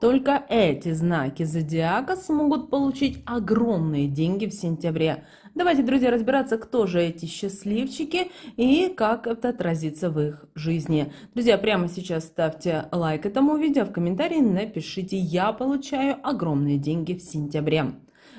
Только эти знаки зодиака смогут получить огромные деньги в сентябре. Давайте, друзья, разбираться, кто же эти счастливчики и как это отразится в их жизни. Друзья, прямо сейчас ставьте лайк этому видео, в комментарии напишите «Я получаю огромные деньги в сентябре».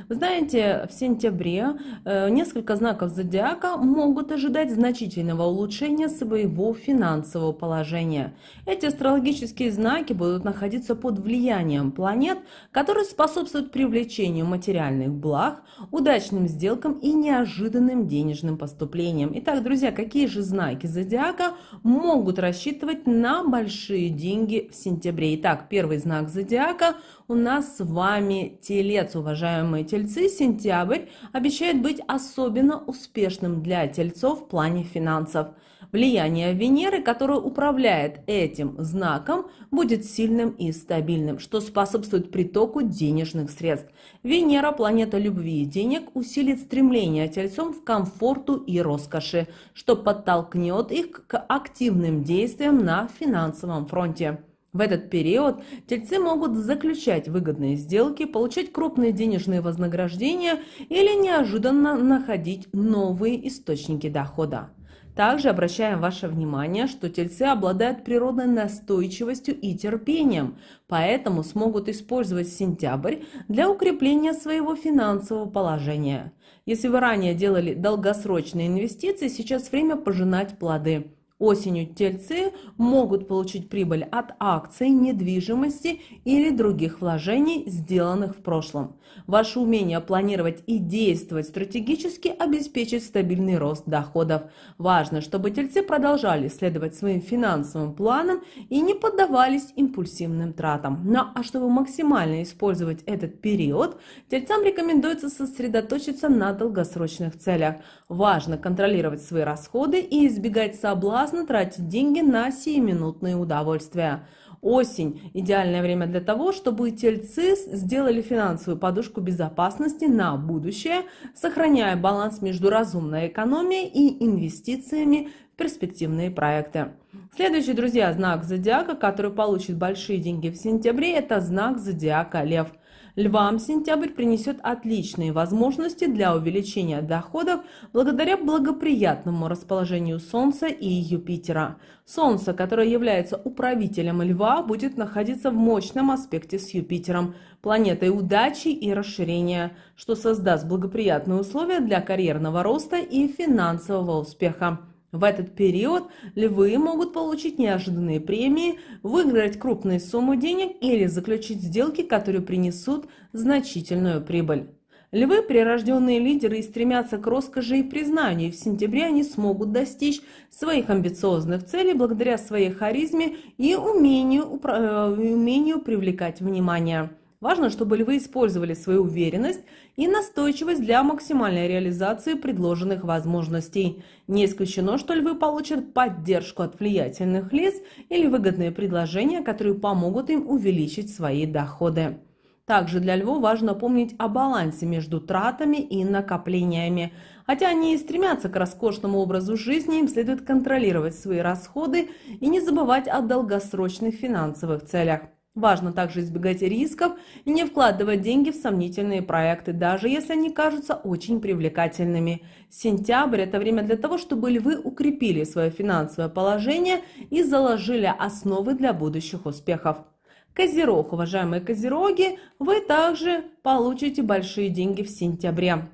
Вы знаете, в сентябре э, несколько знаков зодиака могут ожидать значительного улучшения своего финансового положения. Эти астрологические знаки будут находиться под влиянием планет, которые способствуют привлечению материальных благ, удачным сделкам и неожиданным денежным поступлениям. Итак, друзья, какие же знаки зодиака могут рассчитывать на большие деньги в сентябре? Итак, первый знак зодиака у нас с вами телец, уважаемые Тельцы сентябрь обещает быть особенно успешным для Тельцов в плане финансов. Влияние Венеры, которая управляет этим знаком, будет сильным и стабильным, что способствует притоку денежных средств. Венера, планета любви и денег, усилит стремление тельцом в комфорту и роскоши, что подтолкнет их к активным действиям на финансовом фронте. В этот период тельцы могут заключать выгодные сделки, получать крупные денежные вознаграждения или неожиданно находить новые источники дохода. Также обращаем ваше внимание, что тельцы обладают природной настойчивостью и терпением, поэтому смогут использовать сентябрь для укрепления своего финансового положения. Если вы ранее делали долгосрочные инвестиции, сейчас время пожинать плоды – Осенью тельцы могут получить прибыль от акций, недвижимости или других вложений, сделанных в прошлом. Ваше умение планировать и действовать стратегически обеспечит стабильный рост доходов. Важно, чтобы тельцы продолжали следовать своим финансовым планам и не поддавались импульсивным тратам. Но ну, а чтобы максимально использовать этот период, тельцам рекомендуется сосредоточиться на долгосрочных целях. Важно контролировать свои расходы и избегать соблазнов безотказно тратить деньги на сиюминутные удовольствия. Осень – идеальное время для того, чтобы тельцы сделали финансовую подушку безопасности на будущее, сохраняя баланс между разумной экономией и инвестициями в перспективные проекты. Следующий, друзья, знак зодиака, который получит большие деньги в сентябре – это знак зодиака Лев – Львам сентябрь принесет отличные возможности для увеличения доходов благодаря благоприятному расположению Солнца и Юпитера. Солнце, которое является управителем Льва, будет находиться в мощном аспекте с Юпитером, планетой удачи и расширения, что создаст благоприятные условия для карьерного роста и финансового успеха. В этот период львы могут получить неожиданные премии, выиграть крупные суммы денег или заключить сделки, которые принесут значительную прибыль. Львы – прирожденные лидеры и стремятся к роскоши и признанию, в сентябре они смогут достичь своих амбициозных целей благодаря своей харизме и умению, э, умению привлекать внимание. Важно, чтобы львы использовали свою уверенность и настойчивость для максимальной реализации предложенных возможностей. Не исключено, что львы получат поддержку от влиятельных лиц или выгодные предложения, которые помогут им увеличить свои доходы. Также для львов важно помнить о балансе между тратами и накоплениями. Хотя они и стремятся к роскошному образу жизни, им следует контролировать свои расходы и не забывать о долгосрочных финансовых целях. Важно также избегать рисков и не вкладывать деньги в сомнительные проекты, даже если они кажутся очень привлекательными. Сентябрь – это время для того, чтобы львы укрепили свое финансовое положение и заложили основы для будущих успехов. Козерог, уважаемые козероги, вы также получите большие деньги в сентябре.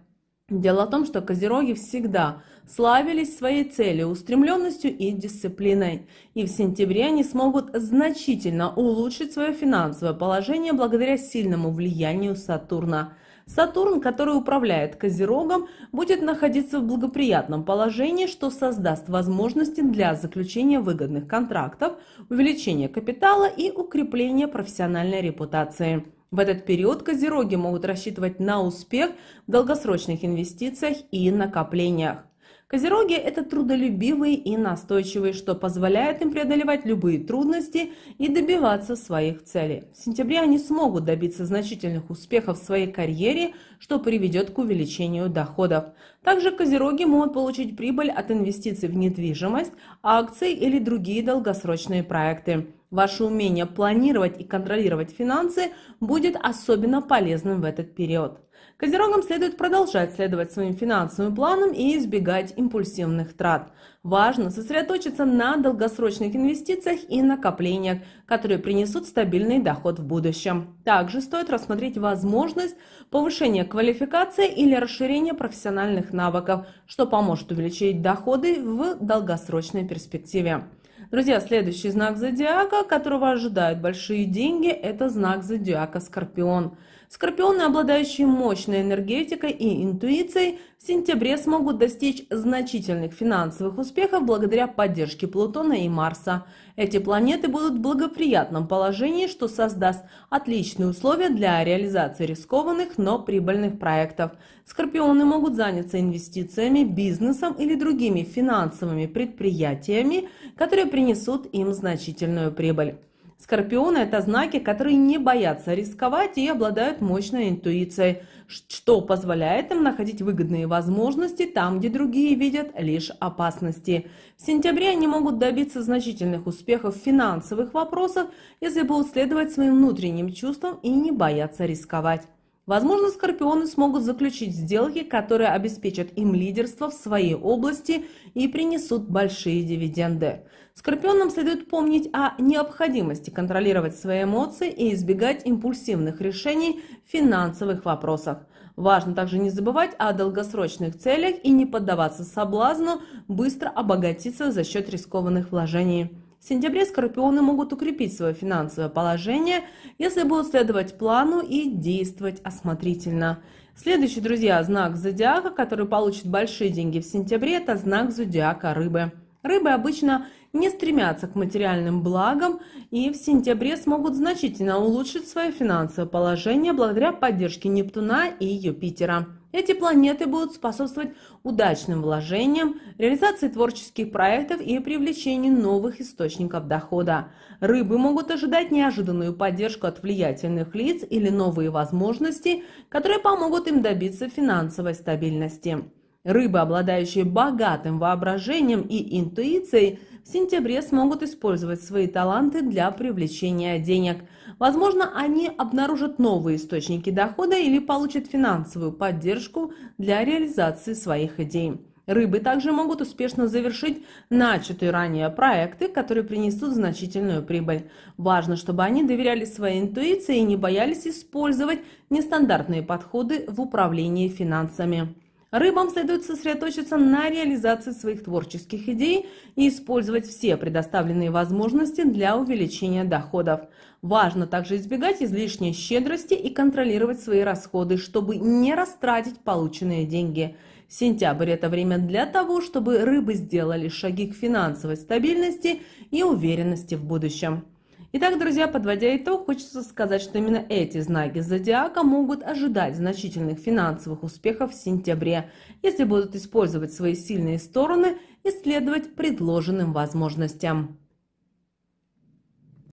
Дело в том, что козероги всегда славились своей целью, устремленностью и дисциплиной, и в сентябре они смогут значительно улучшить свое финансовое положение благодаря сильному влиянию Сатурна. Сатурн, который управляет Козерогом, будет находиться в благоприятном положении, что создаст возможности для заключения выгодных контрактов, увеличения капитала и укрепления профессиональной репутации. В этот период козероги могут рассчитывать на успех в долгосрочных инвестициях и накоплениях. Козероги – это трудолюбивые и настойчивые, что позволяет им преодолевать любые трудности и добиваться своих целей. В сентябре они смогут добиться значительных успехов в своей карьере, что приведет к увеличению доходов. Также козероги могут получить прибыль от инвестиций в недвижимость, акции или другие долгосрочные проекты. Ваше умение планировать и контролировать финансы будет особенно полезным в этот период. Козерогам следует продолжать следовать своим финансовым планам и избегать импульсивных трат. Важно сосредоточиться на долгосрочных инвестициях и накоплениях, которые принесут стабильный доход в будущем. Также стоит рассмотреть возможность повышения квалификации или расширения профессиональных навыков, что поможет увеличить доходы в долгосрочной перспективе. Друзья, следующий знак зодиака, которого ожидают большие деньги, это знак зодиака Скорпион. Скорпионы, обладающие мощной энергетикой и интуицией, в сентябре смогут достичь значительных финансовых успехов благодаря поддержке Плутона и Марса. Эти планеты будут в благоприятном положении, что создаст отличные условия для реализации рискованных, но прибыльных проектов. Скорпионы могут заняться инвестициями, бизнесом или другими финансовыми предприятиями, которые принесут им значительную прибыль. Скорпионы – это знаки, которые не боятся рисковать и обладают мощной интуицией, что позволяет им находить выгодные возможности там, где другие видят лишь опасности. В сентябре они могут добиться значительных успехов в финансовых вопросах, если будут следовать своим внутренним чувствам и не бояться рисковать. Возможно, скорпионы смогут заключить сделки, которые обеспечат им лидерство в своей области и принесут большие дивиденды. Скорпионам следует помнить о необходимости контролировать свои эмоции и избегать импульсивных решений в финансовых вопросах. Важно также не забывать о долгосрочных целях и не поддаваться соблазну быстро обогатиться за счет рискованных вложений. В сентябре скорпионы могут укрепить свое финансовое положение, если будут следовать плану и действовать осмотрительно. Следующий, друзья, знак зодиака, который получит большие деньги в сентябре, это знак зодиака рыбы. Рыбы обычно не стремятся к материальным благам и в сентябре смогут значительно улучшить свое финансовое положение благодаря поддержке Нептуна и Юпитера. Эти планеты будут способствовать удачным вложениям, реализации творческих проектов и привлечению новых источников дохода. Рыбы могут ожидать неожиданную поддержку от влиятельных лиц или новые возможности, которые помогут им добиться финансовой стабильности. Рыбы, обладающие богатым воображением и интуицией, в сентябре смогут использовать свои таланты для привлечения денег. Возможно, они обнаружат новые источники дохода или получат финансовую поддержку для реализации своих идей. Рыбы также могут успешно завершить начатые ранее проекты, которые принесут значительную прибыль. Важно, чтобы они доверяли своей интуиции и не боялись использовать нестандартные подходы в управлении финансами. Рыбам следует сосредоточиться на реализации своих творческих идей и использовать все предоставленные возможности для увеличения доходов. Важно также избегать излишней щедрости и контролировать свои расходы, чтобы не растратить полученные деньги. Сентябрь – это время для того, чтобы рыбы сделали шаги к финансовой стабильности и уверенности в будущем. Итак, друзья, подводя итог, хочется сказать, что именно эти знаки зодиака могут ожидать значительных финансовых успехов в сентябре, если будут использовать свои сильные стороны и следовать предложенным возможностям.